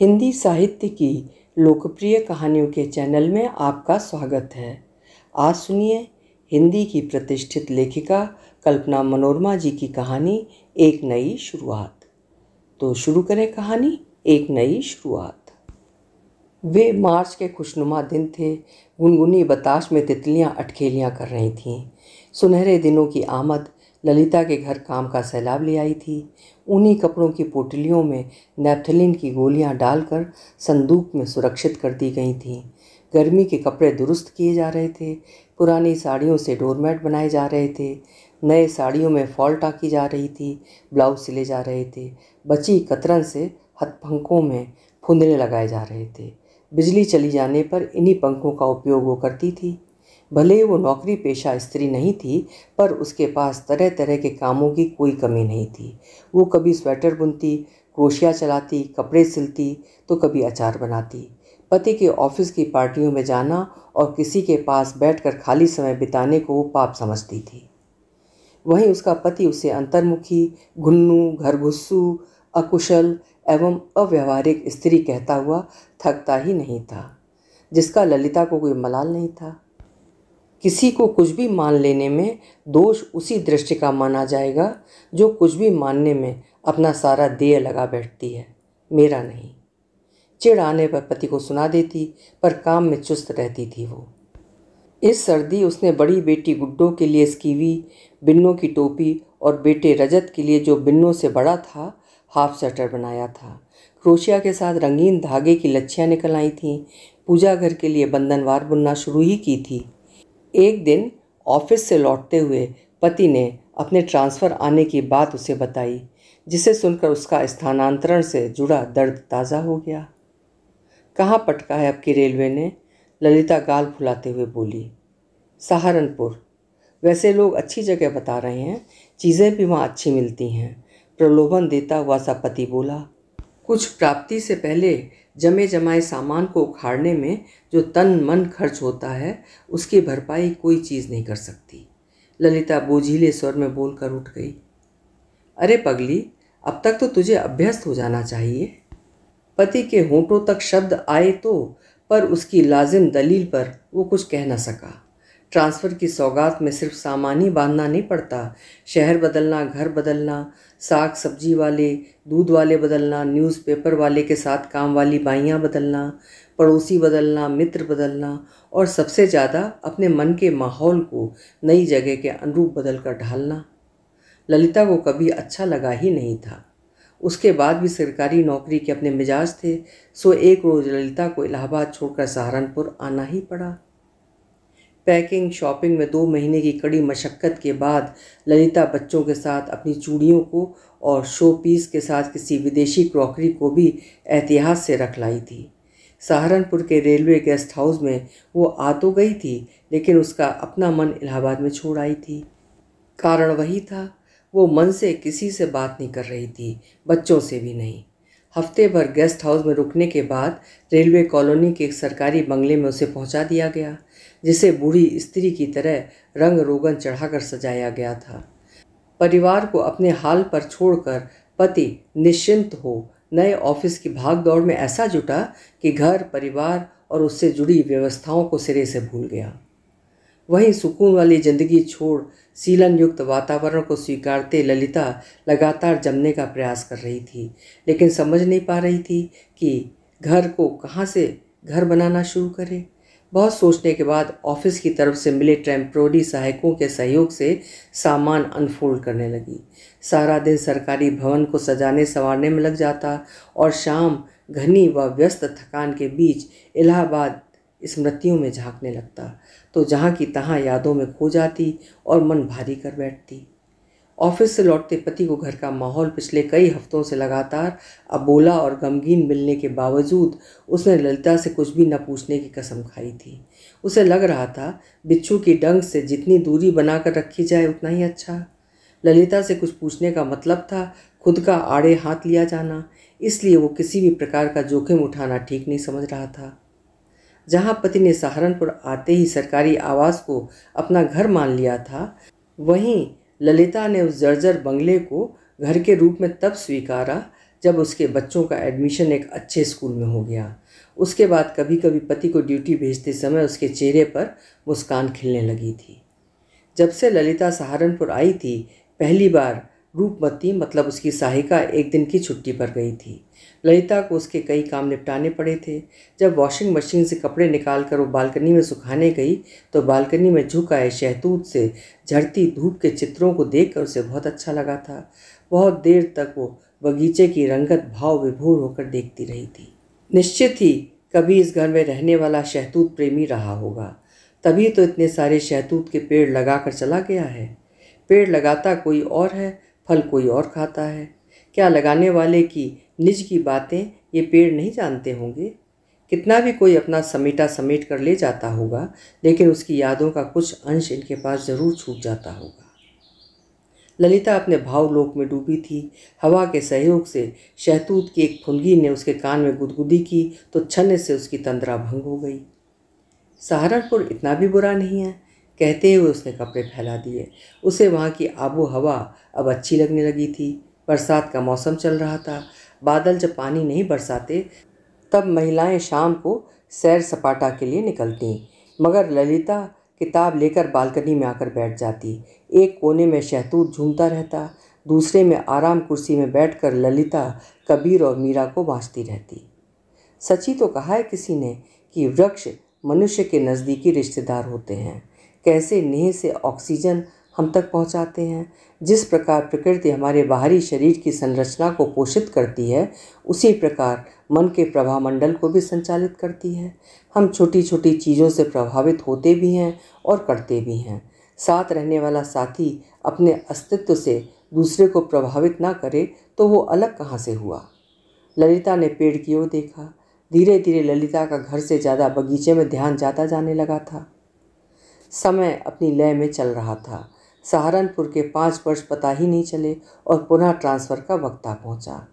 हिंदी साहित्य की लोकप्रिय कहानियों के चैनल में आपका स्वागत है आज सुनिए हिंदी की प्रतिष्ठित लेखिका कल्पना मनोरमा जी की कहानी एक नई शुरुआत तो शुरू करें कहानी एक नई शुरुआत वे मार्च के खुशनुमा दिन थे गुनगुनी बताश में तितलियां अटखेलियां कर रही थीं सुनहरे दिनों की आमद ललिता के घर काम का सैलाब ले आई थी उन्हीं कपड़ों की पोटलियों में नेपथलिन की गोलियां डालकर संदूक में सुरक्षित कर दी गई थीं गर्मी के कपड़े दुरुस्त किए जा रहे थे पुरानी साड़ियों से डोरमेट बनाए जा रहे थे नए साड़ियों में फॉल टाकी जा रही थी ब्लाउज सिले जा रहे थे बची कतरन से हथपंखों में फुंदने लगाए जा रहे थे बिजली चली जाने पर इन्हीं पंखों का उपयोग वो करती थी भले वो नौकरी पेशा स्त्री नहीं थी पर उसके पास तरह तरह के कामों की कोई कमी नहीं थी वो कभी स्वेटर बुनती क्रोशिया चलाती कपड़े सिलती तो कभी अचार बनाती पति के ऑफिस की पार्टियों में जाना और किसी के पास बैठकर खाली समय बिताने को वो पाप समझती थी वहीं उसका पति उसे अंतर्मुखी घुन्नू घरघुस्सू अकुशल एवं अव्यवहारिक स्त्री कहता हुआ थकता ही नहीं था जिसका ललिता को कोई मलाल नहीं था किसी को कुछ भी मान लेने में दोष उसी दृष्टि का माना जाएगा जो कुछ भी मानने में अपना सारा देय लगा बैठती है मेरा नहीं चिड़ आने पर पति को सुना देती पर काम में चुस्त रहती थी वो इस सर्दी उसने बड़ी बेटी गुड्डो के लिए स्कीवी बिन्नों की टोपी और बेटे रजत के लिए जो बिन्नों से बड़ा था हाफ स्वेटर बनाया था क्रोशिया के साथ रंगीन धागे की लच्छियाँ निकल आई थीं पूजा घर के लिए बंधनवार बुनना शुरू ही की थी एक दिन ऑफिस से लौटते हुए पति ने अपने ट्रांसफ़र आने की बात उसे बताई जिसे सुनकर उसका स्थानांतरण से जुड़ा दर्द ताज़ा हो गया कहाँ पटका है आपकी रेलवे ने ललिता गाल फुलाते हुए बोली सहारनपुर वैसे लोग अच्छी जगह बता रहे हैं चीज़ें भी वहाँ अच्छी मिलती हैं प्रलोभन देता हुआ सा पति बोला कुछ प्राप्ति से पहले जमे जमाए सामान को उखाड़ने में जो तन मन खर्च होता है उसकी भरपाई कोई चीज़ नहीं कर सकती ललिता बोझीले स्वर में बोल कर उठ गई अरे पगली अब तक तो तुझे अभ्यस्त हो जाना चाहिए पति के होंठों तक शब्द आए तो पर उसकी लाजिम दलील पर वो कुछ कह न सका ट्रांसफ़र की सौगात में सिर्फ सामान ही बांधना नहीं पड़ता शहर बदलना घर बदलना साग सब्जी वाले दूध वाले बदलना न्यूज़पेपर वाले के साथ काम वाली बाइयाँ बदलना पड़ोसी बदलना मित्र बदलना और सबसे ज़्यादा अपने मन के माहौल को नई जगह के अनुरूप बदल कर ढालना ललिता को कभी अच्छा लगा ही नहीं था उसके बाद भी सरकारी नौकरी के अपने मिजाज थे सो एक रोज़ ललिता को इलाहाबाद छोड़कर सहारनपुर आना ही पड़ा पैकिंग शॉपिंग में दो महीने की कड़ी मशक्क़त के बाद ललिता बच्चों के साथ अपनी चूड़ियों को और शो पीस के साथ किसी विदेशी क्रॉकरी को भी एहतियात से रख लाई थी सहारनपुर के रेलवे गेस्ट हाउस में वो आ तो गई थी लेकिन उसका अपना मन इलाहाबाद में छोड़ आई थी कारण वही था वो मन से किसी से बात नहीं कर रही थी बच्चों से भी नहीं हफ्ते भर गेस्ट हाउस में रुकने के बाद रेलवे कॉलोनी के एक सरकारी बंगले में उसे पहुंचा दिया गया जिसे बूढ़ी स्त्री की तरह रंग रोगन चढ़ाकर सजाया गया था परिवार को अपने हाल पर छोड़कर पति निश्चिंत हो नए ऑफिस की भाग दौड़ में ऐसा जुटा कि घर परिवार और उससे जुड़ी व्यवस्थाओं को सिरे से भूल गया वहीं सुकून वाली जिंदगी छोड़ सीलन युक्त वातावरण को स्वीकारते ललिता लगातार जमने का प्रयास कर रही थी लेकिन समझ नहीं पा रही थी कि घर को कहाँ से घर बनाना शुरू करें बहुत सोचने के बाद ऑफिस की तरफ से मिले टेम्प्रोरी सहायकों के सहयोग से सामान अनफोल्ड करने लगी सारा दिन सरकारी भवन को सजाने संवारने में लग जाता और शाम घनी व व्यस्त थकान के बीच इलाहाबाद स्मृतियों में झांकने लगता तो जहाँ की तहाँ यादों में खो जाती और मन भारी कर बैठती ऑफिस से लौटते पति को घर का माहौल पिछले कई हफ्तों से लगातार अबोला और गमगीन मिलने के बावजूद उसने ललिता से कुछ भी न पूछने की कसम खाई थी उसे लग रहा था बिच्छू की डंग से जितनी दूरी बनाकर रखी जाए उतना ही अच्छा ललिता से कुछ पूछने का मतलब था खुद का आड़े हाथ लिया जाना इसलिए वो किसी भी प्रकार का जोखिम उठाना ठीक नहीं समझ रहा था जहां पति ने सहारनपुर आते ही सरकारी आवास को अपना घर मान लिया था वहीं ललिता ने उस जर्जर बंगले को घर के रूप में तब स्वीकारा जब उसके बच्चों का एडमिशन एक अच्छे स्कूल में हो गया उसके बाद कभी कभी पति को ड्यूटी भेजते समय उसके चेहरे पर मुस्कान खिलने लगी थी जब से ललिता सहारनपुर आई थी पहली बार रूपमती मतलब उसकी सहायिका एक दिन की छुट्टी पर गई थी ललिता को उसके कई काम निपटाने पड़े थे जब वॉशिंग मशीन से कपड़े निकाल कर वो बालकनी में सुखाने गई तो बालकनी में झुकाए शहतूत से झड़ती धूप के चित्रों को देखकर उसे बहुत अच्छा लगा था बहुत देर तक वो बगीचे की रंगत भाव विभोर होकर देखती रही थी निश्चित ही कभी इस घर में रहने वाला शहतूत प्रेमी रहा होगा तभी तो इतने सारे शहतूत के पेड़ लगाकर चला गया है पेड़ लगाता कोई और है फल कोई और खाता है क्या लगाने वाले की निज की बातें ये पेड़ नहीं जानते होंगे कितना भी कोई अपना समेटा समेट कर ले जाता होगा लेकिन उसकी यादों का कुछ अंश इनके पास ज़रूर छूट जाता होगा ललिता अपने भावलोक में डूबी थी हवा के सहयोग से शहतूत की एक फुनगी ने उसके कान में गुदगुदी की तो छन्ने से उसकी तंद्रा भंग हो गई सहारनपुर इतना भी बुरा नहीं है कहते हुए उसने कपड़े फैला दिए उसे वहाँ की आबो हवा अब अच्छी लगने लगी थी बरसात का मौसम चल रहा था बादल जब पानी नहीं बरसाते तब महिलाएं शाम को सैर सपाटा के लिए निकलतीं मगर ललिता किताब लेकर बालकनी में आकर बैठ जाती एक कोने में शहतूत झूमता रहता दूसरे में आराम कुर्सी में बैठकर ललिता कबीर और मीरा को बाँचती रहती सची तो कहा है किसी ने कि वृक्ष मनुष्य के नज़दीकी रिश्तेदार होते हैं कैसे नेह से ऑक्सीजन हम तक पहुंचाते हैं जिस प्रकार प्रकृति हमारे बाहरी शरीर की संरचना को पोषित करती है उसी प्रकार मन के प्रभा मंडल को भी संचालित करती है हम छोटी छोटी चीज़ों से प्रभावित होते भी हैं और करते भी हैं साथ रहने वाला साथी अपने अस्तित्व से दूसरे को प्रभावित ना करे तो वो अलग कहाँ से हुआ ललिता ने पेड़ की ओर देखा धीरे धीरे ललिता का घर से ज़्यादा बगीचे में ध्यान जाता जाने लगा था समय अपनी लय में चल रहा था सहारनपुर के पाँच वर्ष पता ही नहीं चले और पुनः ट्रांसफ़र का वक्त आ पहुँचा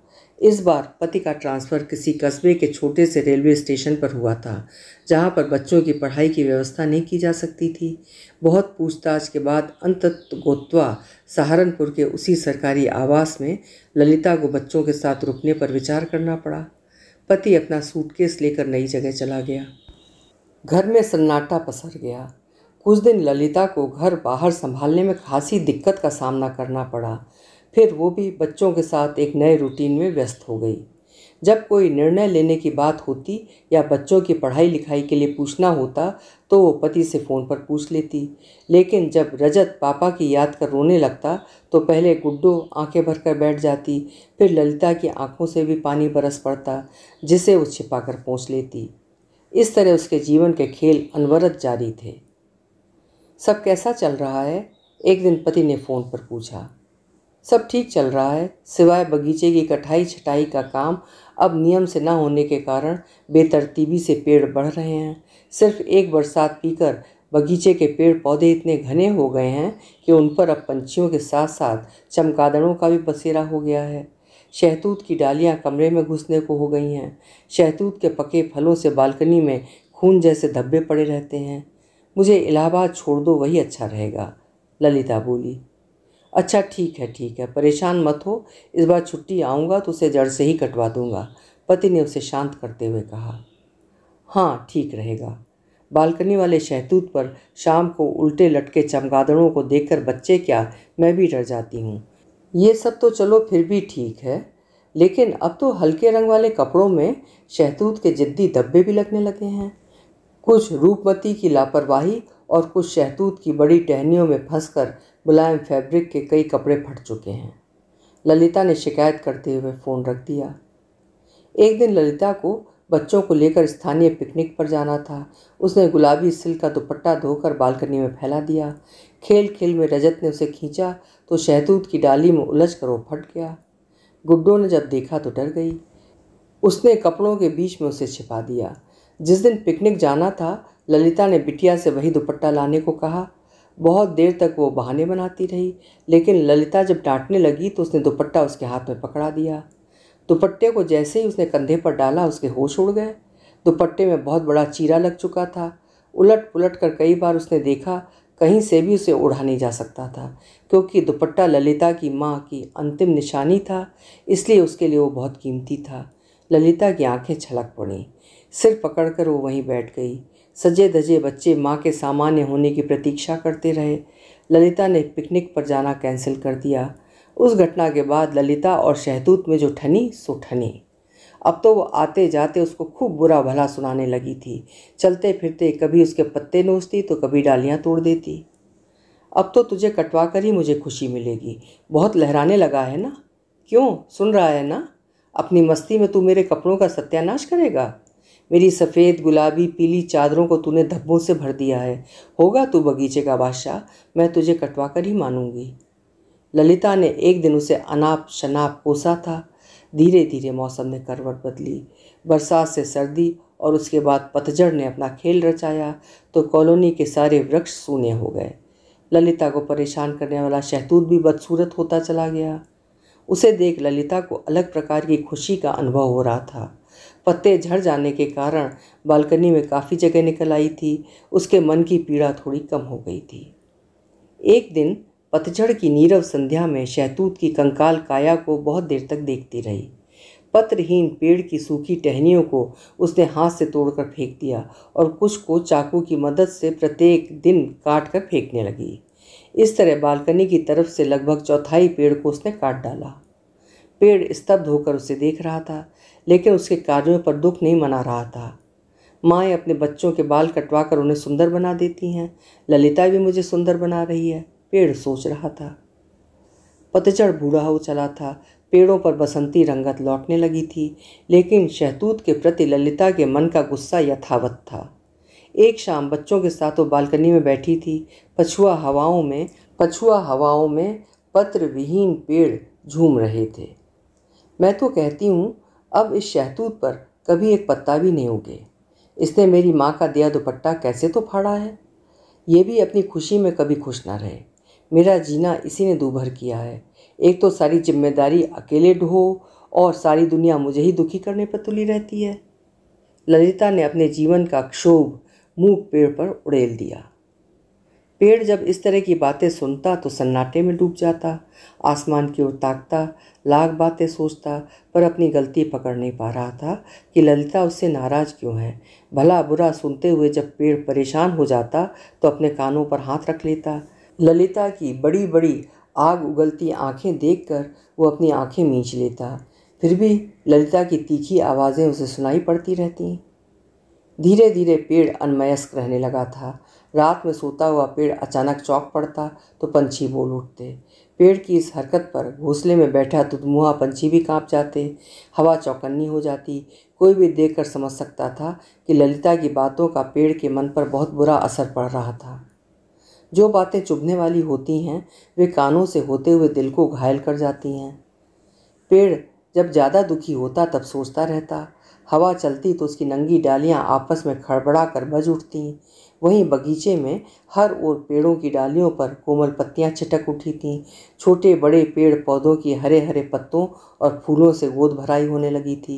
इस बार पति का ट्रांसफ़र किसी कस्बे के छोटे से रेलवे स्टेशन पर हुआ था जहां पर बच्चों की पढ़ाई की व्यवस्था नहीं की जा सकती थी बहुत पूछताछ के बाद अंत गोत्वा सहारनपुर के उसी सरकारी आवास में ललिता को बच्चों के साथ रुकने पर विचार करना पड़ा पति अपना सूटकेस लेकर नई जगह चला गया घर में सन्नाटा पसर गया कुछ दिन ललिता को घर बाहर संभालने में खासी दिक्कत का सामना करना पड़ा फिर वो भी बच्चों के साथ एक नए रूटीन में व्यस्त हो गई जब कोई निर्णय लेने की बात होती या बच्चों की पढ़ाई लिखाई के लिए पूछना होता तो वो पति से फ़ोन पर पूछ लेती लेकिन जब रजत पापा की याद कर रोने लगता तो पहले गुड्डो आंखें भरकर बैठ जाती फिर ललिता की आंखों से भी पानी बरस पड़ता जिसे वो छिपा कर पहुँच लेती इस तरह उसके जीवन के खेल अनवरत जारी थे सब कैसा चल रहा है एक दिन पति ने फ़ोन पर पूछा सब ठीक चल रहा है सिवाय बगीचे की कटाई छटाई का काम अब नियम से ना होने के कारण बेतरतीबी से पेड़ बढ़ रहे हैं सिर्फ एक बरसात पीकर बगीचे के पेड़ पौधे इतने घने हो गए हैं कि उन पर अब पंछियों के साथ साथ चमकादड़ों का भी बसेरा हो गया है शहतूत की डालियां कमरे में घुसने को हो गई हैं शहतूत के पके फलों से बालकनी में खून जैसे धब्बे पड़े रहते हैं मुझे इलाहाबाद छोड़ दो वही अच्छा रहेगा ललिता बोली अच्छा ठीक है ठीक है परेशान मत हो इस बार छुट्टी आऊँगा तो उसे जड़ से ही कटवा दूँगा पति ने उसे शांत करते हुए कहा हाँ ठीक रहेगा बालकनी वाले शहतूत पर शाम को उल्टे लटके चमगादड़ों को देखकर बच्चे क्या मैं भी डर जाती हूँ ये सब तो चलो फिर भी ठीक है लेकिन अब तो हल्के रंग वाले कपड़ों में शहतूत के जिद्दी धब्बे भी लगने लगे हैं कुछ रूपमती की लापरवाही और कुछ शहतूत की बड़ी टहनियों में फंसकर मुलायम फैब्रिक के कई कपड़े फट चुके हैं ललिता ने शिकायत करते हुए फ़ोन रख दिया एक दिन ललिता को बच्चों को लेकर स्थानीय पिकनिक पर जाना था उसने गुलाबी सिल का दुपट्टा धोकर बालकनी में फैला दिया खेल खेल में रजत ने उसे खींचा तो शहतूत की डाली में उलझ कर वो फट गया गुड्डो ने जब देखा तो डर गई उसने कपड़ों के बीच में उसे छिपा दिया जिस दिन पिकनिक जाना था ललिता ने बिटिया से वही दुपट्टा लाने को कहा बहुत देर तक वो बहाने बनाती रही लेकिन ललिता जब डांटने लगी तो उसने दुपट्टा उसके हाथ में पकड़ा दिया दुपट्टे को जैसे ही उसने कंधे पर डाला उसके होश उड़ गए दुपट्टे में बहुत बड़ा चीरा लग चुका था उलट पुलट कर कई बार उसने देखा कहीं से भी उसे उड़ा नहीं जा सकता था क्योंकि दुपट्टा ललिता की माँ की अंतिम निशानी था इसलिए उसके लिए वो बहुत कीमती था ललिता की आंखें छलक पड़ी सिर पकड़कर वो वहीं बैठ गई सजे धजे बच्चे माँ के सामान्य होने की प्रतीक्षा करते रहे ललिता ने पिकनिक पर जाना कैंसिल कर दिया उस घटना के बाद ललिता और शहतूत में जो ठनी सो ठनी अब तो वो आते जाते उसको खूब बुरा भला सुनाने लगी थी चलते फिरते कभी उसके पत्ते नोचती तो कभी डालियाँ तोड़ देती अब तो तुझे कटवा कर ही मुझे खुशी मिलेगी बहुत लहराने लगा है ना क्यों सुन रहा है ना अपनी मस्ती में तू मेरे कपड़ों का सत्यानाश करेगा मेरी सफ़ेद गुलाबी पीली चादरों को तूने धब्बों से भर दिया है होगा तू बगीचे का बादशाह मैं तुझे कटवा कर ही मानूंगी ललिता ने एक दिन उसे अनाप शनाप कोसा था धीरे धीरे मौसम ने करवट बदली बरसात से सर्दी और उसके बाद पतझड़ ने अपना खेल रचाया तो कॉलोनी के सारे वृक्ष सूने हो गए ललिता को परेशान करने वाला शहतूत भी बदसूरत होता चला गया उसे देख ललिता को अलग प्रकार की खुशी का अनुभव हो रहा था पत्ते झड़ जाने के कारण बालकनी में काफ़ी जगह निकल आई थी उसके मन की पीड़ा थोड़ी कम हो गई थी एक दिन पतझड़ की नीरव संध्या में शहतूत की कंकाल काया को बहुत देर तक देखती रही पत्रहीन पेड़ की सूखी टहनियों को उसने हाथ से तोड़कर फेंक दिया और कुछ को चाकू की मदद से प्रत्येक दिन काट कर फेंकने लगी इस तरह बालकनी की तरफ से लगभग चौथाई पेड़ को उसने काट डाला पेड़ स्तब्ध होकर उसे देख रहा था लेकिन उसके कार्यों पर दुख नहीं मना रहा था माएँ अपने बच्चों के बाल कटवा कर उन्हें सुंदर बना देती हैं ललिता भी मुझे सुंदर बना रही है पेड़ सोच रहा था पतझड़ बूढ़ा हो चला था पेड़ों पर बसंती रंगत लौटने लगी थी लेकिन शहतूत के प्रति ललिता के मन का गुस्सा यथावत था एक शाम बच्चों के साथ वो बालकनी में बैठी थी पछुआ हवाओं में पछुआ हवाओं में पत्र विहीन पेड़ झूम रहे थे मैं तो कहती हूँ अब इस शहतूत पर कभी एक पत्ता भी नहीं उगे इसने मेरी माँ का दिया दुपट्टा कैसे तो फाड़ा है ये भी अपनी खुशी में कभी खुश ना रहे मेरा जीना इसी ने दूभर किया है एक तो सारी जिम्मेदारी अकेले ढो और सारी दुनिया मुझे ही दुखी करने पर तुली रहती है ललिता ने अपने जीवन का क्षोभ मुँह पेड़ पर उड़ेल दिया पेड़ जब इस तरह की बातें सुनता तो सन्नाटे में डूब जाता आसमान की ओर ताकता लाख बातें सोचता पर अपनी गलती पकड़ नहीं पा रहा था कि ललिता उससे नाराज़ क्यों है भला बुरा सुनते हुए जब पेड़ परेशान हो जाता तो अपने कानों पर हाथ रख लेता ललिता की बड़ी बड़ी आग उगलती आंखें देखकर वो अपनी आंखें मींच लेता फिर भी ललिता की तीखी आवाज़ें उसे सुनाई पड़ती रहती धीरे धीरे पेड़ अनमयस्क रहने लगा था रात में सोता हुआ पेड़ अचानक चौक पड़ता तो पंछी बोल उठते पेड़ की इस हरकत पर घोंसले में बैठा दुदमुहा तो पंछी भी कांप जाते हवा चौकन्नी हो जाती कोई भी देख कर समझ सकता था कि ललिता की बातों का पेड़ के मन पर बहुत बुरा असर पड़ रहा था जो बातें चुभने वाली होती हैं वे कानों से होते हुए दिल को घायल कर जाती हैं पेड़ जब ज़्यादा दुखी होता तब सोचता रहता हवा चलती तो उसकी नंगी डालियाँ आपस में खड़बड़ा कर बज उठती वहीं बगीचे में हर ओर पेड़ों की डालियों पर कोमल पत्तियाँ छिटक उठी थीं छोटे बड़े पेड़ पौधों की हरे हरे पत्तों और फूलों से गोद भराई होने लगी थी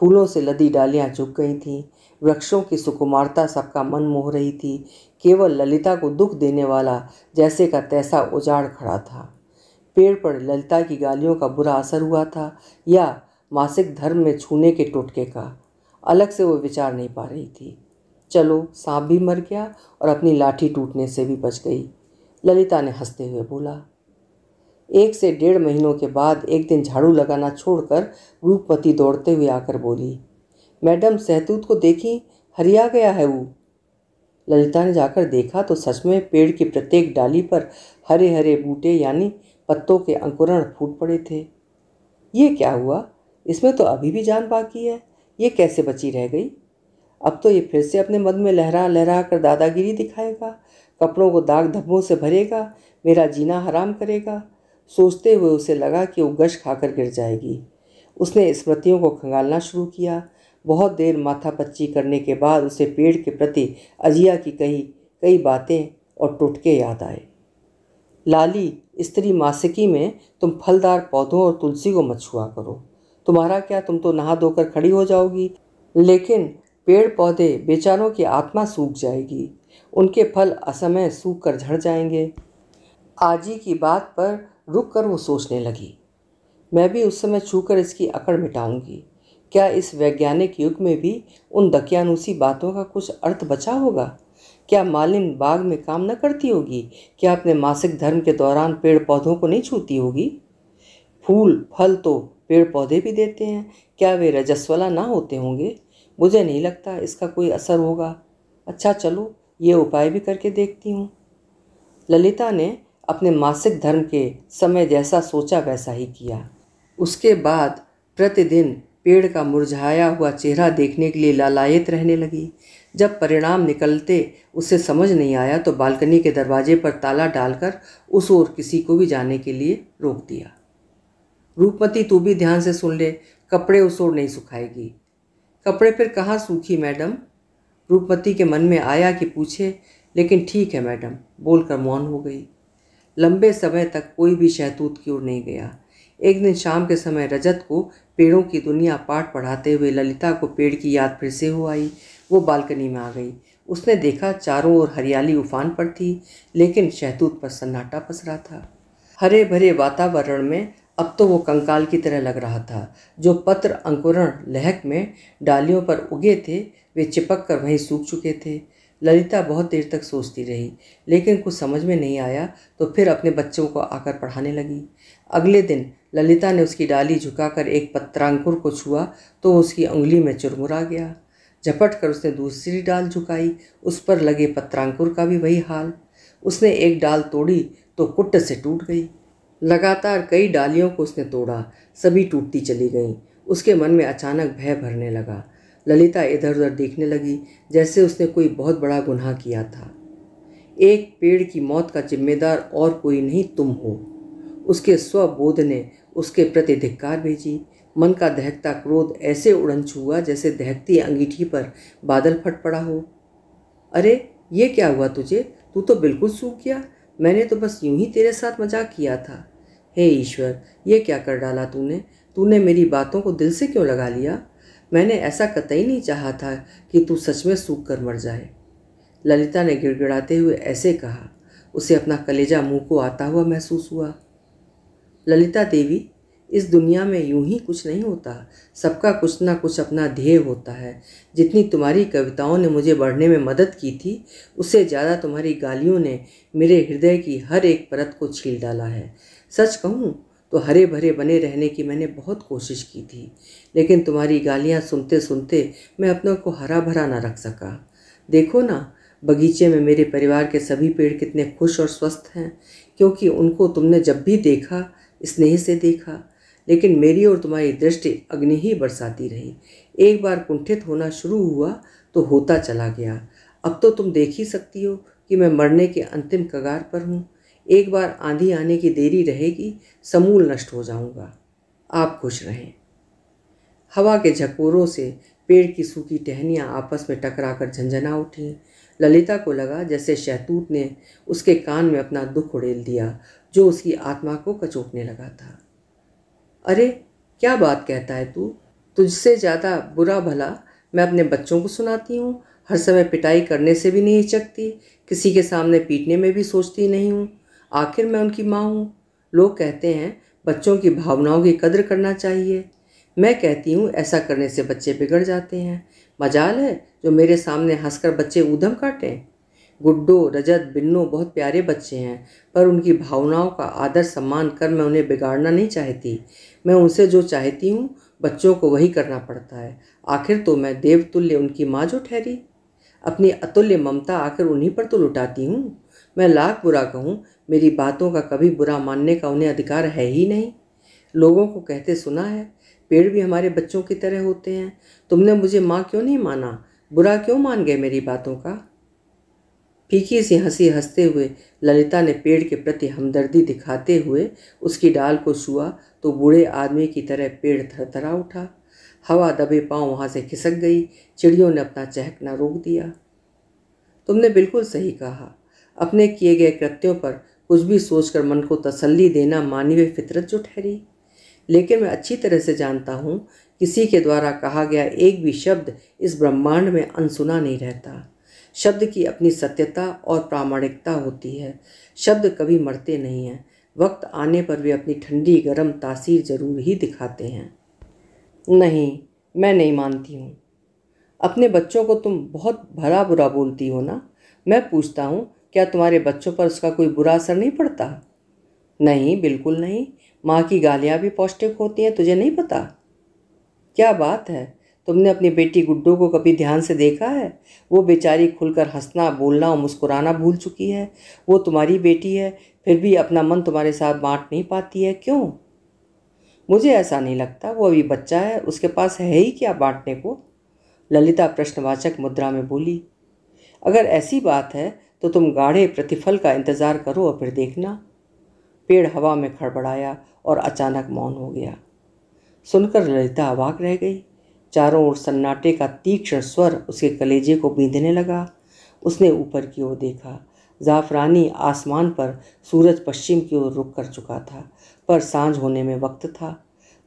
फूलों से लदी डालियाँ झुक गई थीं वृक्षों की सुकुमारता सबका मन मोह रही थी केवल ललिता को दुख देने वाला जैसे का तैसा उजाड़ खड़ा था पेड़ पर ललिता की गालियों का बुरा असर हुआ था या मासिक धर्म में छूने के टोटके का अलग से वो विचार नहीं पा रही थी चलो सांप भी मर गया और अपनी लाठी टूटने से भी बच गई ललिता ने हंसते हुए बोला एक से डेढ़ महीनों के बाद एक दिन झाड़ू लगाना छोड़कर रूपपति दौड़ते हुए आकर बोली मैडम सहतूत को देखी हरिया गया है वो ललिता ने जाकर देखा तो सच में पेड़ की प्रत्येक डाली पर हरे हरे बूटे यानी पत्तों के अंकुरण फूट पड़े थे ये क्या हुआ इसमें तो अभी भी जान बाकी है ये कैसे बची रह गई अब तो ये फिर से अपने मन में लहरा लहरा कर दादागिरी दिखाएगा कपड़ों को दाग धब्बों से भरेगा मेरा जीना हराम करेगा सोचते हुए उसे लगा कि वो गश खाकर गिर जाएगी उसने स्मृतियों को खंगालना शुरू किया बहुत देर माथा पच्ची करने के बाद उसे पेड़ के प्रति अजिया की कही कई बातें और टुटके याद आए लाली स्त्री मासिकी में तुम फलदार पौधों और तुलसी को मछुआ करो तुम्हारा क्या तुम तो नहा धोकर खड़ी हो जाओगी लेकिन पेड़ पौधे बेचारों की आत्मा सूख जाएगी उनके फल असमय सूख कर झड़ जाएंगे आजी की बात पर रुक कर वो सोचने लगी मैं भी उस समय छूकर इसकी अकड़ मिटाऊंगी क्या इस वैज्ञानिक युग में भी उन दकियानुसी बातों का कुछ अर्थ बचा होगा क्या मालिन बाग में काम न करती होगी क्या अपने मासिक धर्म के दौरान पेड़ पौधों को नहीं छूती होगी फूल फल तो पेड़ पौधे भी देते हैं क्या वे रजस्वला ना होते होंगे मुझे नहीं लगता इसका कोई असर होगा अच्छा चलो ये उपाय भी करके देखती हूँ ललिता ने अपने मासिक धर्म के समय जैसा सोचा वैसा ही किया उसके बाद प्रतिदिन पेड़ का मुरझाया हुआ चेहरा देखने के लिए लालायत रहने लगी जब परिणाम निकलते उसे समझ नहीं आया तो बालकनी के दरवाजे पर ताला डालकर उस ओर किसी को भी जाने के लिए रोक दिया रूपमती तू भी ध्यान से सुन ले कपड़े उसोड़ नहीं सुखाएगी कपड़े फिर कहाँ सूखी मैडम रूपमती के मन में आया कि पूछे लेकिन ठीक है मैडम बोलकर मौन हो गई लंबे समय तक कोई भी शहतूत की ओर नहीं गया एक दिन शाम के समय रजत को पेड़ों की दुनिया पाठ पढ़ाते हुए ललिता को पेड़ की याद फिर से हो आई वो बालकनी में आ गई उसने देखा चारों ओर हरियाली उफान पर थी लेकिन शहतूत पर सन्नाटा पसरा था हरे भरे वातावरण में अब तो वो कंकाल की तरह लग रहा था जो पत्र अंकुरण लहक में डालियों पर उगे थे वे चिपक कर वहीं सूख चुके थे ललिता बहुत देर तक सोचती रही लेकिन कुछ समझ में नहीं आया तो फिर अपने बच्चों को आकर पढ़ाने लगी अगले दिन ललिता ने उसकी डाली झुकाकर एक पत्रांकुर को छुआ तो उसकी उंगली में चुरमुरा गया झपट कर उसने दूसरी डाल झुकाई उस पर लगे पत्रांकुर का भी वही हाल उसने एक डाल तोड़ी तो कुट से टूट गई लगातार कई डालियों को उसने तोड़ा सभी टूटती चली गईं उसके मन में अचानक भय भरने लगा ललिता इधर उधर देखने लगी जैसे उसने कोई बहुत बड़ा गुनाह किया था एक पेड़ की मौत का जिम्मेदार और कोई नहीं तुम हो उसके स्वबोध ने उसके प्रति धिक्कार भेजी मन का दहकता क्रोध ऐसे उड़न छुआ जैसे दहकती अंगीठी पर बादल फट पड़ा हो अरे ये क्या हुआ तुझे तू तो बिल्कुल सूख गया मैंने तो बस यूं ही तेरे साथ मजाक किया था हे ईश्वर ये क्या कर डाला तूने तूने मेरी बातों को दिल से क्यों लगा लिया मैंने ऐसा कतई नहीं चाहा था कि तू सच में सूख कर मर जाए ललिता ने गिड़गिड़ाते हुए ऐसे कहा उसे अपना कलेजा मुंह को आता हुआ महसूस हुआ ललिता देवी इस दुनिया में यूं ही कुछ नहीं होता सबका कुछ ना कुछ अपना ध्येय होता है जितनी तुम्हारी कविताओं ने मुझे बढ़ने में मदद की थी उससे ज़्यादा तुम्हारी गालियों ने मेरे हृदय की हर एक परत को छील डाला है सच कहूँ तो हरे भरे बने रहने की मैंने बहुत कोशिश की थी लेकिन तुम्हारी गालियाँ सुनते सुनते मैं अपनों को हरा भरा ना रख सका देखो ना बगीचे में मेरे परिवार के सभी पेड़ कितने खुश और स्वस्थ हैं क्योंकि उनको तुमने जब भी देखा स्नेह से देखा लेकिन मेरी और तुम्हारी दृष्टि अग्नि ही बरसाती रही एक बार कुंठित होना शुरू हुआ तो होता चला गया अब तो तुम देख ही सकती हो कि मैं मरने के अंतिम कगार पर हूँ एक बार आंधी आने की देरी रहेगी समूल नष्ट हो जाऊंगा आप खुश रहें हवा के झकोरों से पेड़ की सूखी टहनियाँ आपस में टकराकर झंझना उठी ललिता को लगा जैसे शहतूत ने उसके कान में अपना दुख उड़ेल दिया जो उसकी आत्मा को कचोटने लगा था अरे क्या बात कहता है तू तुझसे ज़्यादा बुरा भला मैं अपने बच्चों को सुनाती हूँ हर समय पिटाई करने से भी नहीं चकती किसी के सामने पीटने में भी सोचती नहीं हूँ आखिर मैं उनकी माँ हूँ लोग कहते हैं बच्चों की भावनाओं की कदर करना चाहिए मैं कहती हूँ ऐसा करने से बच्चे बिगड़ जाते हैं मजाल है जो मेरे सामने हंसकर बच्चे ऊधम काटें गुड्डो रजत बिन्नो बहुत प्यारे बच्चे हैं पर उनकी भावनाओं का आदर सम्मान कर मैं उन्हें बिगाड़ना नहीं चाहती मैं उनसे जो चाहती हूँ बच्चों को वही करना पड़ता है आखिर तो मैं देवतुल्य उनकी माँ जो ठहरी अपनी अतुल्य ममता आखिर उन्हीं पर तो लुटाती हूँ मैं लाख बुरा कहूँ मेरी बातों का कभी बुरा मानने का उन्हें अधिकार है ही नहीं लोगों को कहते सुना है पेड़ भी हमारे बच्चों की तरह होते हैं तुमने मुझे माँ क्यों नहीं माना बुरा क्यों मान गए मेरी बातों का फीकी सी हंसी हंसते हुए ललिता ने पेड़ के प्रति हमदर्दी दिखाते हुए उसकी डाल को छुआ तो बूढ़े आदमी की तरह पेड़ थरथरा उठा हवा दबे पांव वहाँ से खिसक गई चिड़ियों ने अपना चहकना रोक दिया तुमने बिल्कुल सही कहा अपने किए गए कृत्यों पर कुछ भी सोचकर मन को तसल्ली देना मानवीय फितरत जो ठहरी लेकिन मैं अच्छी तरह से जानता हूँ किसी के द्वारा कहा गया एक भी शब्द इस ब्रह्मांड में अनसुना नहीं रहता शब्द की अपनी सत्यता और प्रामाणिकता होती है शब्द कभी मरते नहीं हैं वक्त आने पर वे अपनी ठंडी गर्म तासीर जरूर ही दिखाते हैं नहीं मैं नहीं मानती हूँ अपने बच्चों को तुम बहुत भरा बुरा बोलती हो ना मैं पूछता हूँ क्या तुम्हारे बच्चों पर उसका कोई बुरा असर नहीं पड़ता नहीं बिल्कुल नहीं माँ की गालियाँ भी पौष्टिक होती हैं तुझे नहीं पता क्या बात है तुमने अपनी बेटी गुड्डू को कभी ध्यान से देखा है वो बेचारी खुलकर हंसना बोलना और मुस्कुराना भूल चुकी है वो तुम्हारी बेटी है फिर भी अपना मन तुम्हारे साथ बांट नहीं पाती है क्यों मुझे ऐसा नहीं लगता वो अभी बच्चा है उसके पास है ही क्या बांटने को ललिता प्रश्नवाचक मुद्रा में बोली अगर ऐसी बात है तो तुम गाढ़े प्रतिफल का इंतज़ार करो और फिर देखना पेड़ हवा में खड़बड़ाया और अचानक मौन हो गया सुनकर ललिता अवाक रह गई चारों ओर सन्नाटे का तीक्ष्ण स्वर उसके कलेजे को बींधने लगा उसने ऊपर की ओर देखा जाफरानी आसमान पर सूरज पश्चिम की ओर रुक कर चुका था पर सांझ होने में वक्त था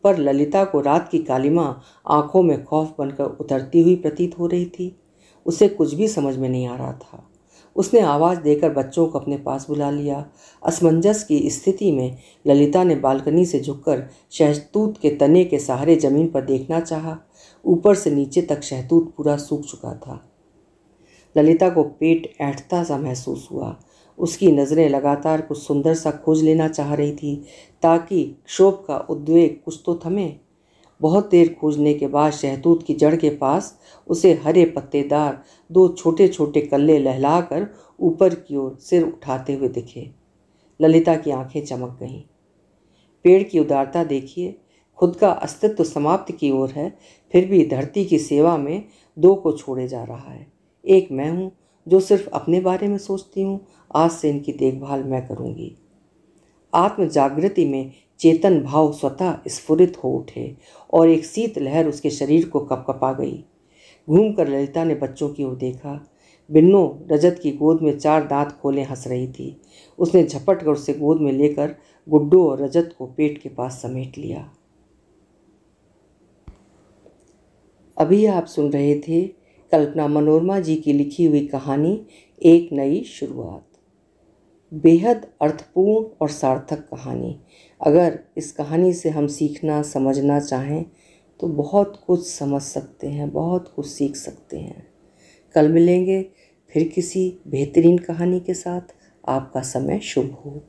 पर ललिता को रात की कालिमा आंखों में खौफ बनकर उतरती हुई प्रतीत हो रही थी उसे कुछ भी समझ में नहीं आ रहा था उसने आवाज़ देकर बच्चों को अपने पास बुला लिया असमंजस की स्थिति में ललिता ने बालकनी से झुककर शहतूत के तने के सहारे ज़मीन पर देखना चाहा ऊपर से नीचे तक शहतूत पूरा सूख चुका था ललिता को पेट ऐठता सा महसूस हुआ उसकी नज़रें लगातार कुछ सुंदर सा खोज लेना चाह रही थी ताकि क्षोभ का उद्वेग कुछ तो थमें बहुत देर खोजने के बाद शहतूत की जड़ के पास उसे हरे पत्तेदार दो छोटे छोटे कल्ले लहलाकर ऊपर की ओर सिर उठाते हुए दिखे ललिता की आंखें चमक गईं पेड़ की उदारता देखिए खुद का अस्तित्व समाप्त की ओर है फिर भी धरती की सेवा में दो को छोड़े जा रहा है एक मैं हूँ जो सिर्फ अपने बारे में सोचती हूँ आज से इनकी देखभाल मैं करूँगी आत्म जागृति में चेतन भाव स्वतः स्फुरित हो उठे और एक शीत लहर उसके शरीर को कपकपा गई घूम कर ललिता ने बच्चों की ओर देखा बिन्नो रजत की गोद में चार दांत खोले हंस रही थी उसने झपट कर उसे गोद में लेकर गुड्डो और रजत को पेट के पास समेट लिया अभी आप सुन रहे थे कल्पना मनोरमा जी की लिखी हुई कहानी एक नई शुरुआत बेहद अर्थपूर्ण और सार्थक कहानी अगर इस कहानी से हम सीखना समझना चाहें तो बहुत कुछ समझ सकते हैं बहुत कुछ सीख सकते हैं कल मिलेंगे फिर किसी बेहतरीन कहानी के साथ आपका समय शुभ हो